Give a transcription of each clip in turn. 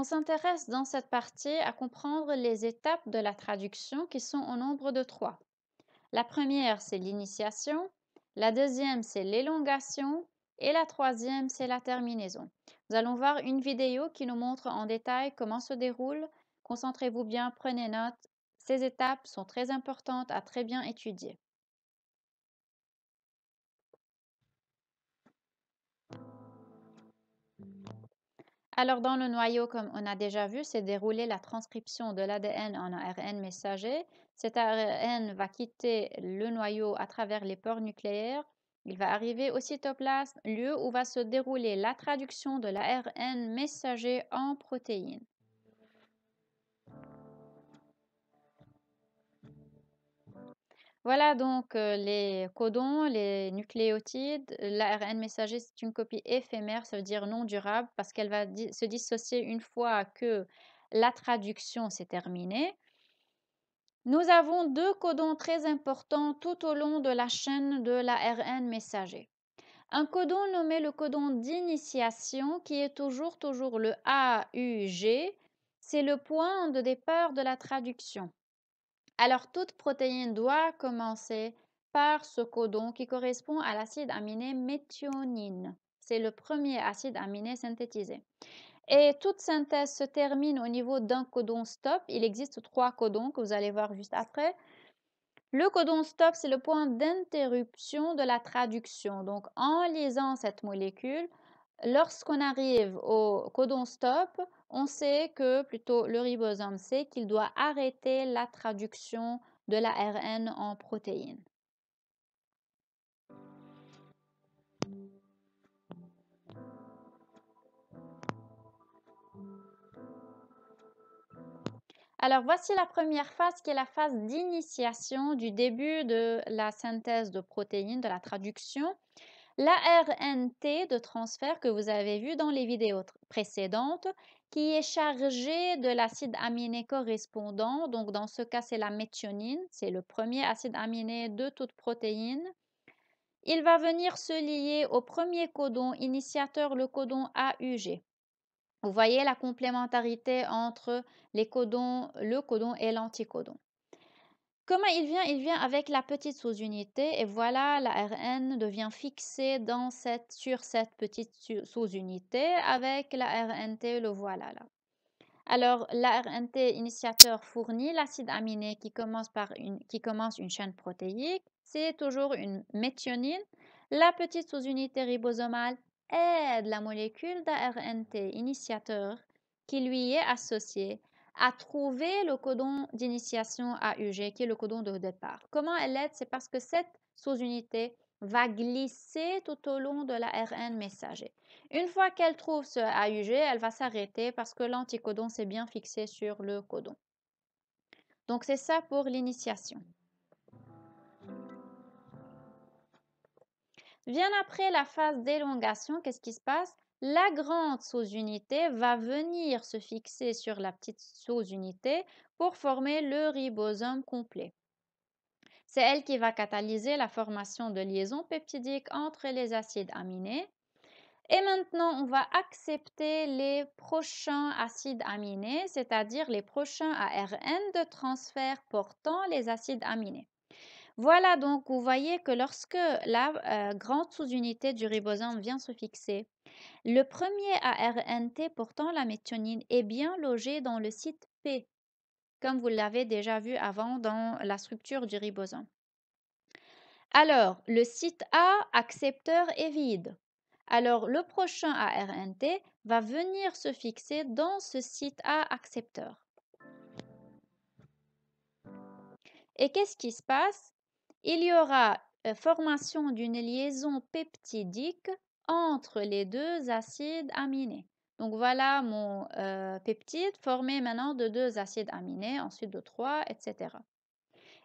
On s'intéresse dans cette partie à comprendre les étapes de la traduction qui sont au nombre de trois. La première, c'est l'initiation, la deuxième, c'est l'élongation et la troisième, c'est la terminaison. Nous allons voir une vidéo qui nous montre en détail comment se déroule. Concentrez-vous bien, prenez note. Ces étapes sont très importantes à très bien étudier. Alors, dans le noyau, comme on a déjà vu, s'est déroulée la transcription de l'ADN en ARN messager. Cet ARN va quitter le noyau à travers les pores nucléaires. Il va arriver au cytoplasme, lieu où va se dérouler la traduction de l'ARN messager en protéines. Voilà donc les codons, les nucléotides. L'ARN messager, c'est une copie éphémère, ça veut dire non durable, parce qu'elle va se dissocier une fois que la traduction s'est terminée. Nous avons deux codons très importants tout au long de la chaîne de l'ARN messager. Un codon nommé le codon d'initiation, qui est toujours, toujours le AUG, c'est le point de départ de la traduction. Alors toute protéine doit commencer par ce codon qui correspond à l'acide aminé méthionine. C'est le premier acide aminé synthétisé. Et toute synthèse se termine au niveau d'un codon stop. Il existe trois codons que vous allez voir juste après. Le codon stop, c'est le point d'interruption de la traduction. Donc en lisant cette molécule, Lorsqu'on arrive au codon stop, on sait que plutôt le ribosome sait qu'il doit arrêter la traduction de l'ARN en protéine. Alors voici la première phase qui est la phase d'initiation du début de la synthèse de protéines, de la traduction l'ARNT de transfert que vous avez vu dans les vidéos précédentes, qui est chargé de l'acide aminé correspondant. Donc, dans ce cas, c'est la méthionine. C'est le premier acide aminé de toute protéine. Il va venir se lier au premier codon initiateur, le codon AUG. Vous voyez la complémentarité entre les codons, le codon et l'anticodon. Comment il vient Il vient avec la petite sous-unité et voilà, la Rn devient fixée sur cette petite sous-unité avec la RNT, le voilà là. Alors, la RNT initiateur fournit l'acide aminé qui commence, une, qui commence une chaîne protéique. C'est toujours une méthionine. La petite sous-unité ribosomale aide la molécule d'ARNT initiateur qui lui est associée à trouver le codon d'initiation AUG, qui est le codon de départ. Comment elle l'aide C'est parce que cette sous-unité va glisser tout au long de la RN messager. Une fois qu'elle trouve ce AUG, elle va s'arrêter parce que l'anticodon s'est bien fixé sur le codon. Donc c'est ça pour l'initiation. Bien après la phase d'élongation, qu'est-ce qui se passe la grande sous-unité va venir se fixer sur la petite sous-unité pour former le ribosome complet. C'est elle qui va catalyser la formation de liaisons peptidiques entre les acides aminés. Et maintenant, on va accepter les prochains acides aminés, c'est-à-dire les prochains ARN de transfert portant les acides aminés. Voilà donc, vous voyez que lorsque la euh, grande sous-unité du ribosome vient se fixer le premier ARNT portant la méthionine est bien logé dans le site P, comme vous l'avez déjà vu avant dans la structure du ribosome. Alors, le site A accepteur est vide. Alors, le prochain ARNT va venir se fixer dans ce site A accepteur. Et qu'est-ce qui se passe Il y aura euh, formation d'une liaison peptidique entre les deux acides aminés. Donc voilà mon euh, peptide formé maintenant de deux acides aminés, ensuite de trois, etc.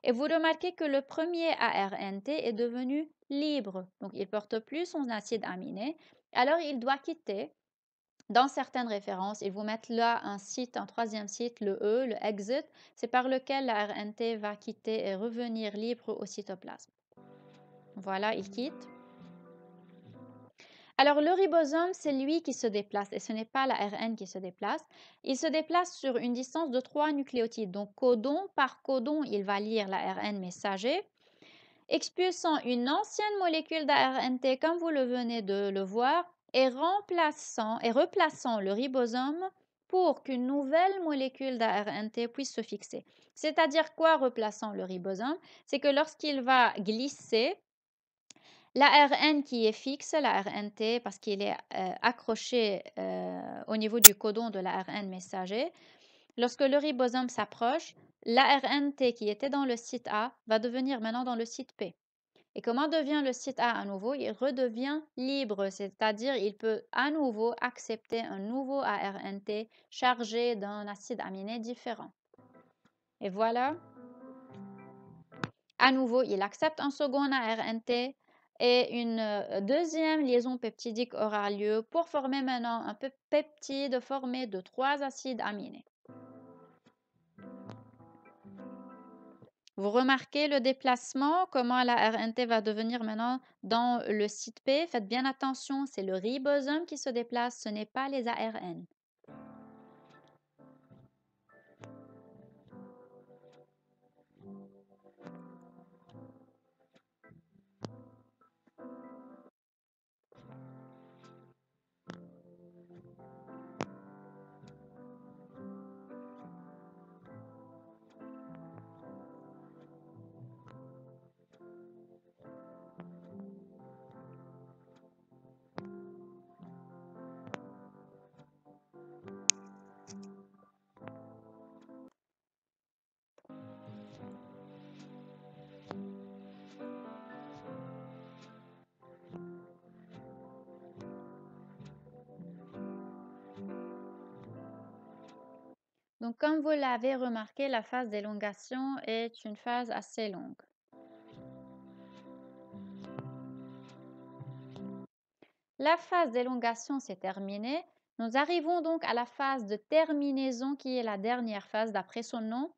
Et vous remarquez que le premier ARNT est devenu libre, donc il porte plus son acide aminé, alors il doit quitter. Dans certaines références, ils vous mettent là un site, un troisième site, le E, le exit, c'est par lequel l'ARNT va quitter et revenir libre au cytoplasme. Voilà, il quitte. Alors, le ribosome, c'est lui qui se déplace et ce n'est pas la qui se déplace. Il se déplace sur une distance de trois nucléotides. Donc, codon par codon, il va lire la messager, expulsant une ancienne molécule d'ARNT, comme vous le venez de le voir, et, remplaçant, et replaçant le ribosome pour qu'une nouvelle molécule d'ARNT puisse se fixer. C'est-à-dire quoi replaçant le ribosome C'est que lorsqu'il va glisser, L'ARN qui est fixe, l'ARNT, parce qu'il est euh, accroché euh, au niveau du codon de l'ARN messager. Lorsque le ribosome s'approche, l'ARNT qui était dans le site A va devenir maintenant dans le site P. Et comment devient le site A à nouveau Il redevient libre, c'est-à-dire il peut à nouveau accepter un nouveau ARNT chargé d'un acide aminé différent. Et voilà. À nouveau, il accepte un second ARNT et une euh, deuxième liaison peptidique aura lieu pour former maintenant un peptide formé de trois acides aminés. Vous remarquez le déplacement, comment la RNT va devenir maintenant dans le site P. Faites bien attention, c'est le ribosome qui se déplace, ce n'est pas les ARN. Donc, comme vous l'avez remarqué, la phase d'élongation est une phase assez longue. La phase d'élongation s'est terminée. Nous arrivons donc à la phase de terminaison qui est la dernière phase d'après son nom.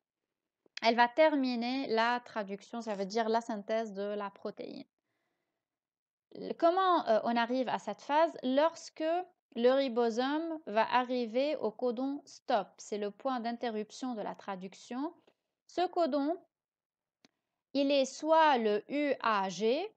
Elle va terminer la traduction, ça veut dire la synthèse de la protéine. Comment euh, on arrive à cette phase Lorsque le ribosome va arriver au codon stop. C'est le point d'interruption de la traduction. Ce codon, il est soit le UAG,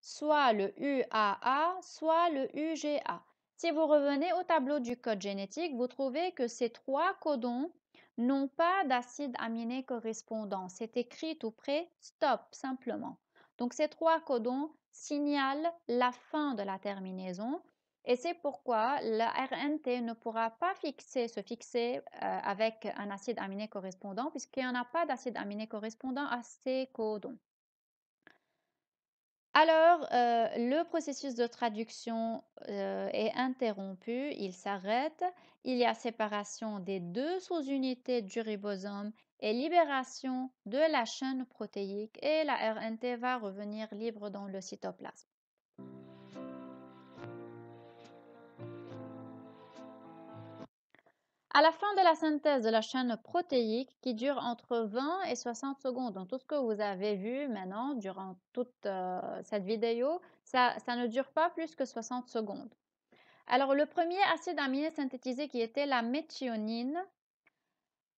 soit le UAA, soit le UGA. Si vous revenez au tableau du code génétique, vous trouvez que ces trois codons n'ont pas d'acide aminé correspondant. C'est écrit tout près stop simplement. Donc ces trois codons signalent la fin de la terminaison. Et c'est pourquoi la RNT ne pourra pas se fixer euh, avec un acide aminé correspondant puisqu'il n'y en a pas d'acide aminé correspondant à ces codons. Alors, euh, le processus de traduction euh, est interrompu, il s'arrête, il y a séparation des deux sous-unités du ribosome et libération de la chaîne protéique et la RNT va revenir libre dans le cytoplasme. À la fin de la synthèse de la chaîne protéique qui dure entre 20 et 60 secondes, donc tout ce que vous avez vu maintenant durant toute euh, cette vidéo, ça, ne dure pas plus que 60 secondes. Alors le premier acide aminé synthétisé qui était la méthionine,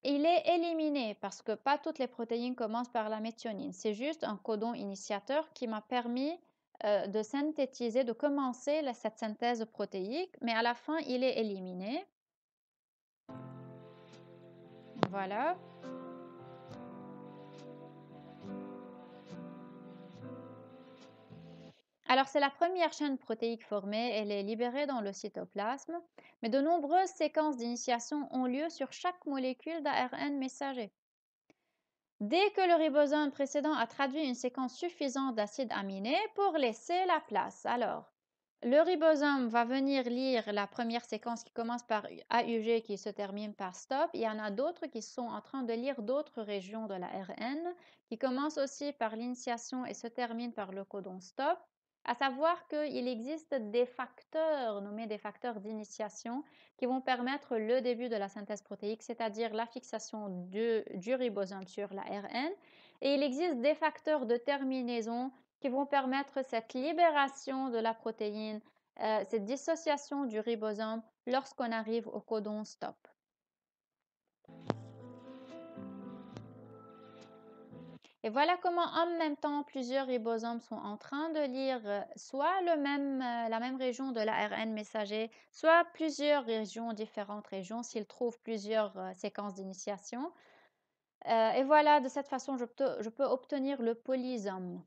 il est éliminé parce que pas toutes les protéines commencent par la méthionine. C'est juste un codon initiateur qui m'a permis euh, de synthétiser, de commencer cette synthèse protéique, mais à la fin il est éliminé. Voilà. Alors, c'est la première chaîne protéique formée, elle est libérée dans le cytoplasme, mais de nombreuses séquences d'initiation ont lieu sur chaque molécule d'ARN messager. Dès que le ribosome précédent a traduit une séquence suffisante d'acides aminés pour laisser la place, alors le ribosome va venir lire la première séquence qui commence par AUG qui se termine par stop. Il y en a d'autres qui sont en train de lire d'autres régions de la RN qui commencent aussi par l'initiation et se terminent par le codon stop. À savoir qu'il existe des facteurs, nommés des facteurs d'initiation, qui vont permettre le début de la synthèse protéique, c'est-à-dire la fixation du, du ribosome sur la RN. Et il existe des facteurs de terminaison qui vont permettre cette libération de la protéine, euh, cette dissociation du ribosome lorsqu'on arrive au codon stop. Et voilà comment en même temps plusieurs ribosomes sont en train de lire euh, soit euh, la même région de l'ARN messager, soit plusieurs régions, différentes régions, s'ils trouvent plusieurs séquences d'initiation. et voilà, de cette façon, je peux obtenir le polysome.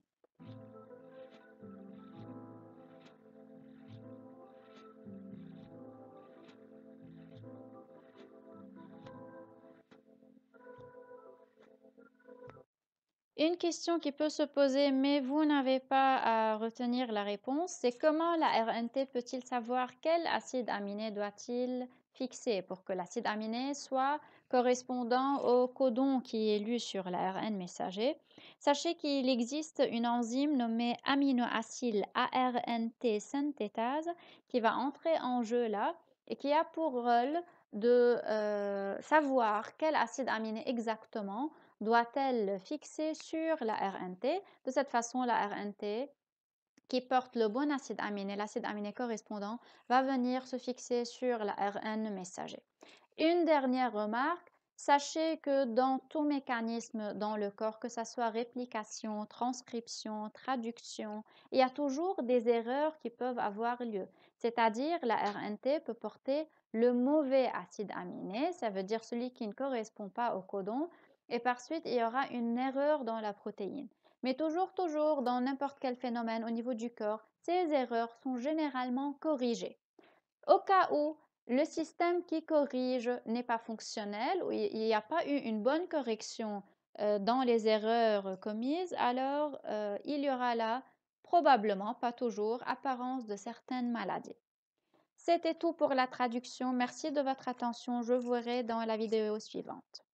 Une question qui peut se poser, mais vous n'avez pas à retenir la réponse, c'est comment la RNT peut-il savoir quel acide aminé doit-il fixer pour que l'acide aminé soit correspondant au codon qui est lu sur l'ARN messager. Sachez qu'il existe une enzyme nommée aminoacyl ARNT synthétase qui va entrer en jeu là et qui a pour rôle de euh, savoir quel acide aminé exactement doit-elle fixer sur la RNT. De cette façon, la RNT qui porte le bon acide aminé, l'acide aminé correspondant, va venir se fixer sur la RN messager. Une dernière remarque, Sachez que dans tout mécanisme dans le corps, que ce soit réplication, transcription, traduction, il y a toujours des erreurs qui peuvent avoir lieu. C'est-à-dire la RNT peut porter le mauvais acide aminé, ça veut dire celui qui ne correspond pas au codon, et par suite il y aura une erreur dans la protéine. Mais toujours, toujours, dans n'importe quel phénomène au niveau du corps, ces erreurs sont généralement corrigées. Au cas où le système qui corrige n'est pas fonctionnel, ou il n'y a pas eu une bonne correction euh, dans les erreurs commises, alors euh, il y aura là probablement, pas toujours, apparence de certaines maladies. C'était tout pour la traduction. Merci de votre attention. Je vous verrai dans la vidéo suivante.